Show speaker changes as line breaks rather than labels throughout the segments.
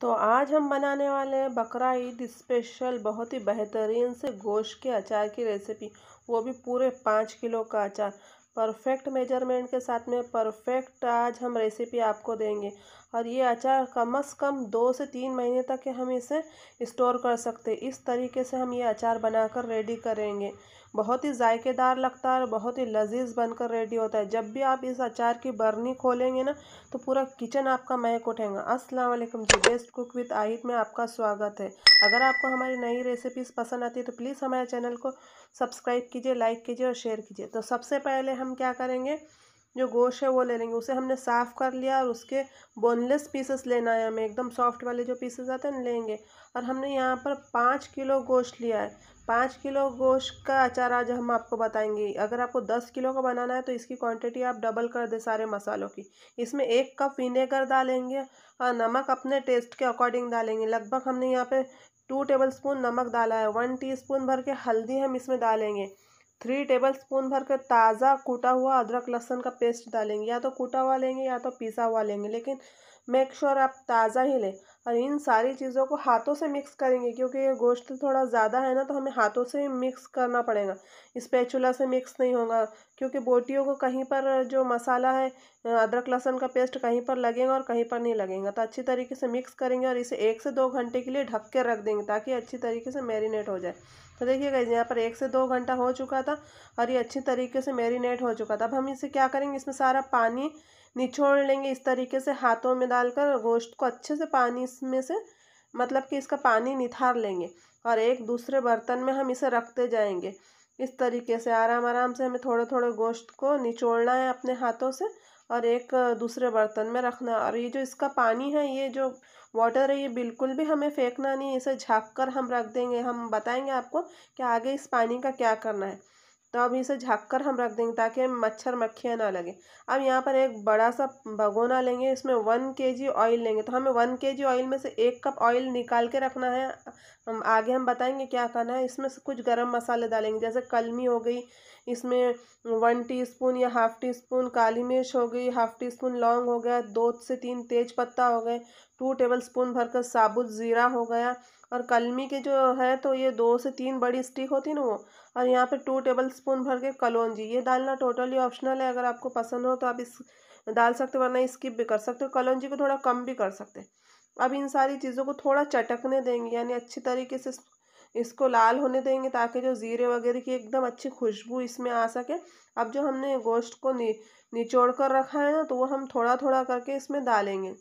तो आज हम बनाने वाले हैं बकरा ईद स्पेशल बहुत ही बेहतरीन से गोश्त के अचार की रेसिपी वो भी पूरे पाँच किलो का अचार परफेक्ट मेजरमेंट के साथ में परफेक्ट आज हम रेसिपी आपको देंगे और ये अचार कम से कम दो से तीन महीने तक हम इसे स्टोर कर सकते इस तरीके से हम ये अचार बनाकर रेडी करेंगे बहुत ही जायकेदार लगता है और बहुत ही लजीज बनकर रेडी होता है जब भी आप इस अचार की बर्नी खोलेंगे ना तो पूरा किचन आपका महक उठेगा अस्सलाम वालेकुम जी बेस्ट कुक विद आहिद में आपका स्वागत है अगर आपको हमारी नई रेसिपीज़ पसंद आती है तो प्लीज़ हमारे चैनल को सब्सक्राइब कीजिए लाइक कीजिए और शेयर कीजिए तो सबसे पहले हम क्या करेंगे जो गोश्त है वो ले लेंगे उसे हमने साफ़ कर लिया और उसके बोनलेस पीसेस लेना है हमें एकदम सॉफ्ट वाले जो पीसेस आते हैं लेंगे और हमने यहाँ पर पाँच किलो गोश्त लिया है पाँच किलो गोश्त का अचार आज हम आपको बताएंगे अगर आपको दस किलो का बनाना है तो इसकी क्वांटिटी आप डबल कर दें सारे मसालों की इसमें एक कप विनेगर डालेंगे और नमक अपने टेस्ट के अकॉर्डिंग डालेंगे लगभग हमने यहाँ पर टू टेबल स्पून नमक डाला है वन टी भर के हल्दी हम इसमें डालेंगे थ्री टेबल स्पून भर कर ताज़ा कूटा हुआ अदरक लहसुन का पेस्ट डालेंगे या तो कूटा हुआ लेंगे या तो पीसा हुआ लेंगे लेकिन मेक श्योर sure आप ताज़ा ही लें और इन सारी चीज़ों को हाथों से मिक्स करेंगे क्योंकि ये गोश्त थोड़ा ज़्यादा है ना तो हमें हाथों से मिक्स करना पड़ेगा इस पैचुला से मिक्स नहीं होगा क्योंकि बोटियों को कहीं पर जो मसाला है अदरक लहसुन का पेस्ट कहीं पर लगेगा और कहीं पर नहीं लगेगा तो अच्छी तरीके से मिक्स करेंगे और इसे एक से दो घंटे के लिए ढक के रख देंगे ताकि अच्छी तरीके से मैरिनेट हो जाए तो देखिए गाइज यहाँ पर एक से दो घंटा हो चुका था और ये अच्छी तरीके से मैरिनेट हो चुका था अब हम इसे क्या करेंगे इसमें सारा पानी निचोड़ लेंगे इस तरीके से हाथों में डालकर गोश्त को अच्छे से पानी इसमें से मतलब कि इसका पानी निथार लेंगे और एक दूसरे बर्तन में हम इसे रखते जाएंगे इस तरीके से आराम आराम से हमें थोड़े थोड़े गोश्त को निचोड़ना है अपने हाथों से और एक दूसरे बर्तन में रखना और ये जो इसका पानी है ये जो वाटर है ये बिल्कुल भी हमें फेंकना नहीं इसे झाँक कर हम रख देंगे हम बताएंगे आपको कि आगे इस पानी का क्या करना है तो अब इसे झाँक कर हम रख देंगे ताकि मच्छर मक्खियाँ ना लगे अब यहाँ पर एक बड़ा सा भगोना लेंगे इसमें वन के जी ऑयल लेंगे तो हमें वन के जी ऑयल में से एक कप ऑयल निकाल के रखना है हम आगे हम बताएंगे क्या करना है इसमें से कुछ गरम मसाले डालेंगे जैसे कलमी हो गई इसमें वन स्पून या हाफ़ टी स्पून काली मिर्च हो गई हाफ़ टी स्पून लौंग हो गया दो से तीन तेज पत्ता हो गए टू टेबल स्पून भरकर साबुत ज़ीरा हो गया और कलमी के जो है तो ये दो से तीन बड़ी स्टिक होती ना वो और यहाँ पे टू टेबल स्पून भर के कलौंजी ये डालना टोटली ऑप्शनल है अगर आपको पसंद हो तो आप इस डाल सकते वरना स्किप भी कर सकते हो कलौजी को थोड़ा कम भी कर सकते अब इन सारी चीज़ों को थोड़ा चटकने देंगे यानी अच्छी तरीके से इसको लाल होने देंगे ताकि जो ज़ीरे वगैरह की एकदम अच्छी खुशबू इसमें आ सके अब जो हमने गोश्त को नि निचोड़ कर रखा है ना तो वो हम थोड़ा थोड़ा करके इसमें डालेंगे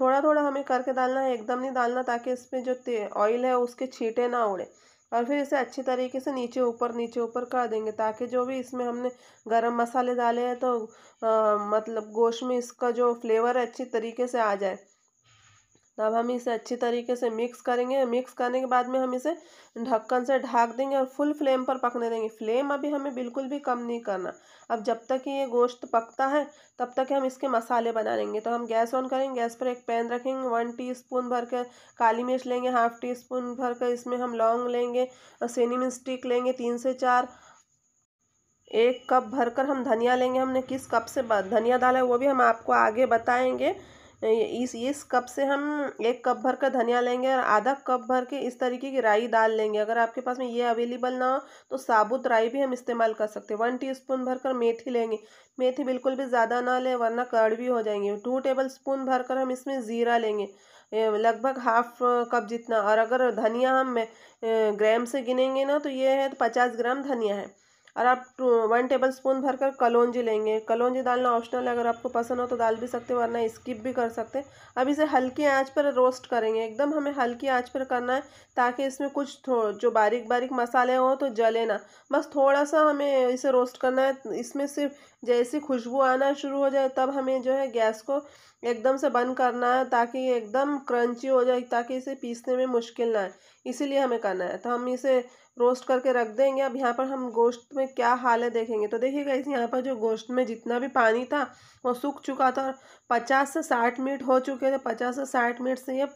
थोड़ा थोड़ा हमें करके डालना है एकदम नहीं डालना ताकि इसमें जो ऑयल है उसके छीटे ना उड़े और फिर इसे अच्छी तरीके से नीचे ऊपर नीचे ऊपर कर देंगे ताकि जो भी इसमें हमने गरम मसाले डाले हैं तो आ, मतलब गोश्त में इसका जो फ्लेवर है अच्छी तरीके से आ जाए तो अब हम इसे अच्छी तरीके से मिक्स करेंगे मिक्स करने के बाद में हम इसे ढक्कन से ढाक देंगे और फुल फ्लेम पर पकने देंगे फ्लेम अभी हमें बिल्कुल भी कम नहीं करना अब जब तक ये गोश्त पकता है तब तक हम इसके मसाले बना लेंगे तो हम गैस ऑन करेंगे गैस पर एक पैन रखेंगे वन टी स्पून भर कर काली मिर्च लेंगे हाफ टी स्पून भर कर इसमें हम लौंग लेंगे और सिनेमिन स्टिक लेंगे तीन से चार एक कप भरकर हम धनिया लेंगे हमने किस कप से धनिया डाला है वो भी हम आपको आगे बताएंगे इस इस कप से हम एक कप भर का धनिया लेंगे और आधा कप भर के इस तरीके की राई दाल लेंगे अगर आपके पास में ये अवेलेबल ना हो तो साबुत राई भी हम इस्तेमाल कर सकते हैं वन टी स्पून भर कर मेथी लेंगे मेथी बिल्कुल भी ज़्यादा ना लें वरना कड़वी हो जाएंगे टू टेबल स्पून भर कर हम इसमें ज़ीरा लेंगे लगभग हाफ कप जितना और अगर धनिया हम ग्राम से गिनेंगे ना तो ये है तो पचास ग्राम धनिया है और आप वन टेबल स्पून भर कर कलौजी लेंगे कलौजी डालना ऑप्शनल है अगर आपको पसंद हो तो डाल भी सकते हो वरना स्किप भी कर सकते हैं अब इसे हल्की आंच पर रोस्ट करेंगे एकदम हमें हल्की आंच पर करना है ताकि इसमें कुछ जो बारीक बारीक मसाले हों तो जले ना बस थोड़ा सा हमें इसे रोस्ट करना है इसमें सिर्फ जैसी खुशबू आना शुरू हो जाए तब हमें जो है गैस को एकदम से बंद करना है ताकि एकदम क्रंची हो जाए ताकि इसे पीसने में मुश्किल ना आए इसीलिए हमें करना है तो हम इसे रोस्ट करके रख देंगे अब यहाँ पर हम गोश्त में क्या हाल है देखेंगे तो देखिए गाइस यहाँ पर जो गोश्त में जितना भी पानी था वो सूख चुका था और पचास से साठ मिनट हो चुके थे पचास से साठ मिनट से ये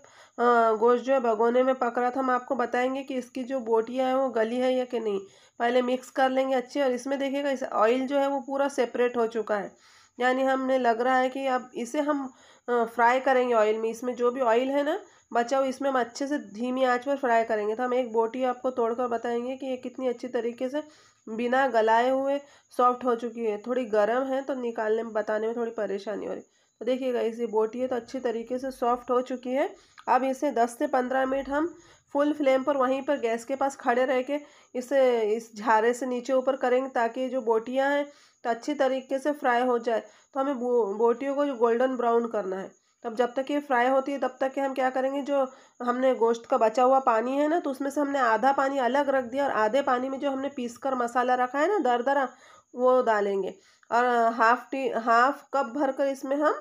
गोश्त जो है भगोने में पक रहा था हम आपको बताएंगे कि इसकी जो बोटियाँ हैं वो गली है या कि नहीं पहले मिक्स कर लेंगे अच्छे और इसमें देखिएगा इस ऑयल जो है वो पूरा सेपरेट हो चुका है यानी हमने लग रहा है कि अब इसे हम फ्राई करेंगे ऑयल में इसमें जो भी ऑयल है ना बचा हुआ इसमें हम अच्छे से धीमी आंच पर फ्राई करेंगे तो हम एक बोटी आपको तोड़कर बताएंगे कि ये कितनी अच्छी तरीके से बिना गलाए हुए सॉफ्ट हो चुकी है थोड़ी गर्म है तो निकालने में बताने में थोड़ी परेशानी हो रही तो देखिएगा इसे बोटी है तो अच्छी तरीके से सॉफ्ट हो चुकी है अब इसे दस से पंद्रह मिनट हम फुल फ्लेम पर वहीं पर गैस के पास खड़े रह के इसे इस झारे से नीचे ऊपर करेंगे ताकि जो बोटियाँ हैं तो अच्छी तरीके से फ्राई हो जाए तो हमें बोटियों को जो गोल्डन ब्राउन करना है तब जब तक ये फ्राई होती है तब तक के हम क्या करेंगे जो हमने गोश्त का बचा हुआ पानी है ना तो उसमें से हमने आधा पानी अलग रख दिया और आधे पानी में जो हमने पीस कर मसाला रखा है ना दर दरा वो डालेंगे और हाफ टी हाफ कप भर कर इसमें हम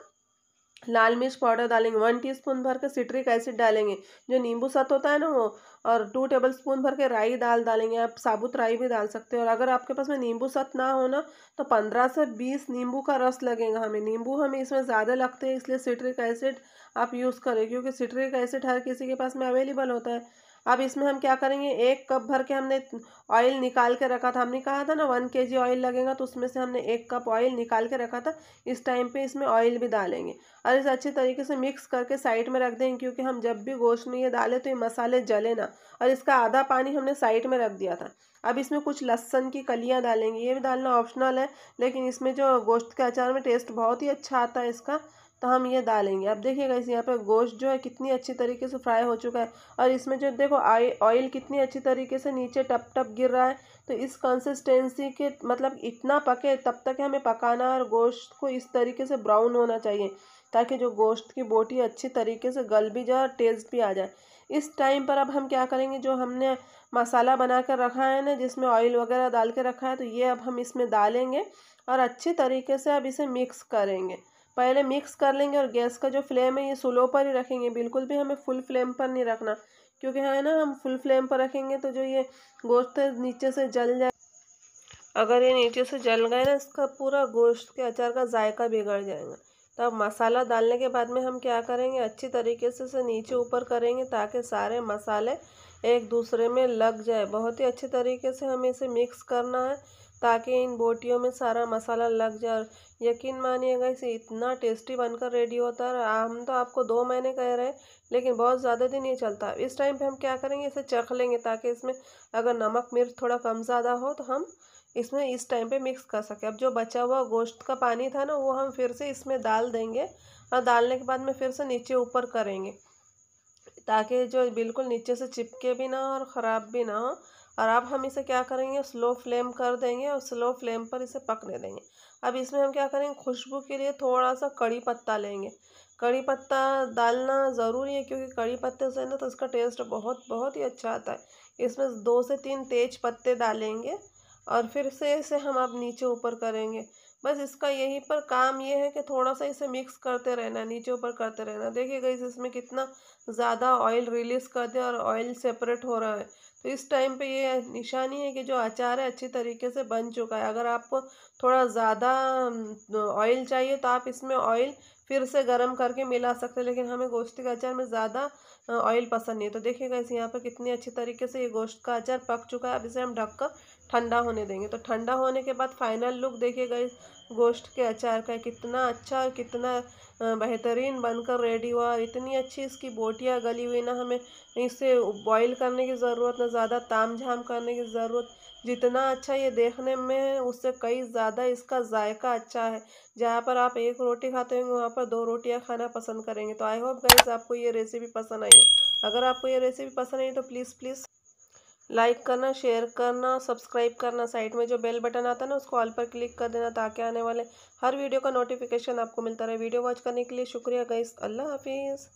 लाल मिर्च पाउडर डालेंगे वन टीस्पून भर के सिट्रिक एसिड डालेंगे जो नींबू सत होता है ना वो और टू टेबल स्पून भर के राई दाल डालेंगे आप साबुत राई भी डाल सकते हो और अगर आपके पास में नींबू सत ना हो ना तो पंद्रह से बीस नींबू का रस लगेगा हमें नींबू हमें इसमें ज़्यादा लगते हैं इसलिए सिट्रिक एसिड आप यूज़ करें क्योंकि सिट्रिक एसिड हर किसी के पास में अवेलेबल होता है अब इसमें हम क्या करेंगे एक कप भर के हमने ऑयल निकाल के रखा था हमने कहा था ना वन के जी ऑयल लगेगा तो उसमें से हमने एक कप ऑयल निकाल के रखा था इस टाइम पे इसमें ऑयल भी डालेंगे और इसे अच्छे तरीके से मिक्स करके साइड में रख देंगे क्योंकि हम जब भी गोश्त में ये डालें तो ये मसाले जले ना और इसका आधा पानी हमने साइड में रख दिया था अब इसमें कुछ लहसन की कलियाँ डालेंगे ये भी डालना ऑप्शनल है लेकिन इसमें जो गोश्त के अचार में टेस्ट बहुत ही अच्छा आता है इसका तो हम ये डालेंगे अब देखिएगा इस यहाँ पे गोश्त जो है कितनी अच्छी तरीके से फ्राई हो चुका है और इसमें जो देखो आई ऑयल कितनी अच्छी तरीके से नीचे टप टप गिर रहा है तो इस कंसिस्टेंसी के मतलब इतना पके तब तक हमें पकाना और गोश्त को इस तरीके से ब्राउन होना चाहिए ताकि जो गोश्त की बोटी अच्छी तरीके से गल भी जाए और टेस्ट भी आ जाए इस टाइम पर अब हम क्या करेंगे जो हमने मसाला बना कर रखा है ना जिसमें ऑयल वगैरह डाल के रखा है तो ये अब हम इसमें डालेंगे और अच्छी तरीके से अब इसे मिक्स करेंगे पहले मिक्स कर लेंगे और गैस का जो फ्लेम है ये स्लो पर ही रखेंगे बिल्कुल भी हमें फुल फ्लेम पर नहीं रखना क्योंकि है ना हम फुल फ्लेम पर रखेंगे तो जो ये गोश्त है नीचे से जल जाए अगर ये नीचे से जल गए ना इसका पूरा गोश्त के अचार का जायका बिगड़ जाएगा तब तो मसाला डालने के बाद में हम क्या करेंगे अच्छी तरीके से से नीचे ऊपर करेंगे ताकि सारे मसाले एक दूसरे में लग जाए बहुत ही अच्छे तरीके से हमें इसे मिक्स करना है ताकि इन बोटियों में सारा मसाला लग जाए यकीन मानिएगा इसे इतना टेस्टी बनकर रेडी होता है हम तो आपको दो महीने कह रहे हैं लेकिन बहुत ज़्यादा दिन ये चलता है इस टाइम पे हम क्या करेंगे इसे चख लेंगे ताकि इसमें अगर नमक मिर्च थोड़ा कम ज़्यादा हो तो हम इसमें इस टाइम पे मिक्स कर सके अब जो बचा हुआ गोश्त का पानी था ना वो हम फिर से इसमें डाल देंगे और डालने के बाद में फिर से नीचे ऊपर करेंगे ताकि जो बिल्कुल नीचे से चिपके भी ना और ख़राब भी ना हो और अब हम इसे क्या करेंगे स्लो फ्लेम कर देंगे और स्लो फ्लेम पर इसे पकने देंगे अब इसमें हम क्या करेंगे खुशबू के लिए थोड़ा सा कड़ी पत्ता लेंगे कड़ी पत्ता डालना ज़रूरी है क्योंकि कड़ी पत्ते से ना तो इसका टेस्ट बहुत बहुत ही अच्छा आता है इसमें दो से तीन तेज पत्ते डालेंगे और फिर से इसे हम आप नीचे ऊपर करेंगे बस इसका यहीं पर काम ये है कि थोड़ा सा इसे मिक्स करते रहना नीचे ऊपर करते रहना देखिए गई इसमें कितना ज़्यादा ऑयल रिलीज़ कर दिया और ऑयल सेपरेट हो रहा है तो इस टाइम पे ये निशानी है कि जो अचार है अच्छी तरीके से बन चुका है अगर आपको थोड़ा ज़्यादा ऑयल चाहिए तो आप इसमें ऑयल फिर से गर्म करके मिला सकते हैं लेकिन हमें गोश्त का अचार में ज़्यादा ऑयल पसंद नहीं है तो देखिएगा इस यहाँ पर कितनी अच्छी तरीके से ये गोश्त का अचार पक चुका है अब इसे हम ढककर ठंडा होने देंगे तो ठंडा होने के बाद फाइनल लुक देखिएगा गोश्त के अचार का कितना अच्छा और कितना बेहतरीन बनकर रेडी हुआ और इतनी अच्छी इसकी बोटियाँ गली हुई ना हमें इसे बॉईल करने की ज़रूरत ना ज़्यादा ताम झाम करने की ज़रूरत जितना अच्छा ये देखने में है उससे कई ज़्यादा इसका जायका अच्छा है जहाँ पर आप एक रोटी खाते होंगे वहाँ पर दो रोटियाँ खाना पसंद करेंगे तो आई होप गाइज आपको ये रेसिपी पसंद आई हो अगर आपको ये रेसिपी पसंद आई तो प्लीज़ प्लीज़ लाइक करना शेयर करना सब्सक्राइब करना साइड में जो बेल बटन आता है ना उसको ऑल पर क्लिक कर देना ताकि आने वाले हर वीडियो का नोटिफिकेशन आपको मिलता रहे वीडियो वॉच करने के लिए शुक्रिया गईस अल्लाह हाफिज़